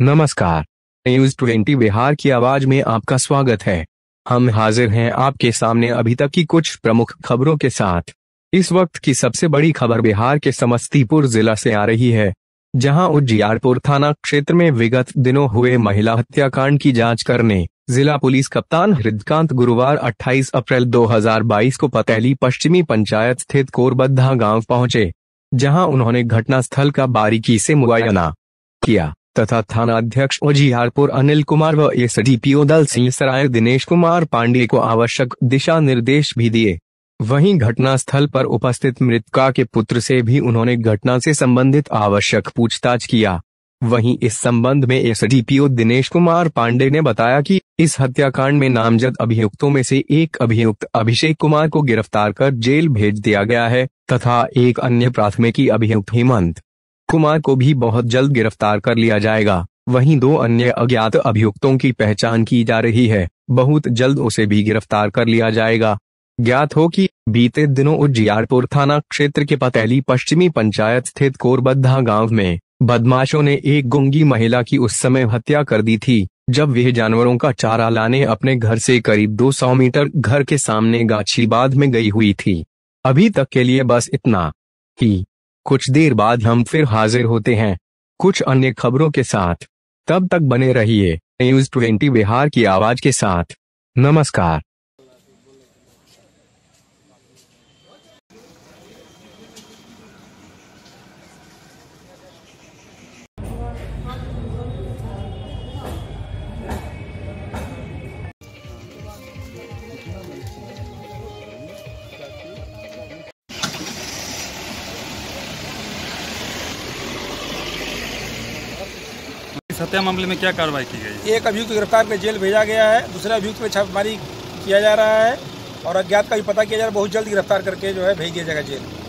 नमस्कार news twenty Bihar की आवाज में आपका स्वागत है हम हाजिर हैं आपके सामने अभी तक की कुछ प्रमुख खबरों के साथ इस वक्त की सबसे बड़ी खबर बिहार के समस्तीपुर जिला से आ रही है जहां उज्जियारपुर थाना क्षेत्र में विगत दिनों हुए महिला हत्याकांड की जांच करने जिला पुलिस कप्तान हृदकांत गुरुवार 28 अप्रैल 2022 को पतेली पश्चिमी पंचायत स्थित कोरबद्धा गांव पहुंचे जहां उन्होंने घटनास्थल का बारीकी से मुआयना किया तथा थाना अध्यक्ष ओजियारपुर अनिल कुमार व एस एसडीपीओ दल सिंह सराय दिनेश कुमार पांडे को आवश्यक दिशा निर्देश भी दिए वहीं घटनास्थल पर उपस्थित मृतका के पुत्र से भी उन्होंने घटना से संबंधित आवश्यक पूछताछ किया वहीं इस संबंध में एसडीपीओ दिनेश कुमार पांडे ने बताया कि इस हत्याकांड में नामजद अभियुक्तों में से एक अभियुक्त अभिषेक कुमार को गिरफ्तार कर जेल भेज दिया गया है तथा एक अन्य प्राथमिकी अभियुक्त हेमंत कुमार को भी बहुत जल्द गिरफ्तार कर लिया जाएगा वहीं दो अन्य अज्ञात अभियुक्तों की पहचान की जा रही है बहुत जल्द उसे भी गिरफ्तार कर लिया जाएगा ज्ञात हो कि बीते दिनों उज्जियारपुर थाना क्षेत्र के पतेली पश्चिमी पंचायत स्थित कोरबद्धा गांव में बदमाशों ने एक गुंगी महिला की उस समय हत्या कर दी थी जब वह जानवरों का चारा लाने अपने घर से करीब 200 मीटर घर के सामने बाद में गई हुई थी अभी तक के लिए बस इतना ही कुछ देर बाद हम फिर हाजिर होते हैं कुछ अन्य खबरों के साथ तब तक बने रहिए न्यूज ट्वेंटी बिहार की आवाज के साथ नमस्कार इस हत्या मामले में क्या कार्रवाई की गई एक अभियुक्त गिरफ्तार कर जेल भेजा गया है दूसरे अभियुक्त पर छापेमारी किया जा रहा है और अज्ञात का भी पता किया जा रहा है बहुत जल्द गिरफ्तार करके जो है भेज दिया जाएगा जेल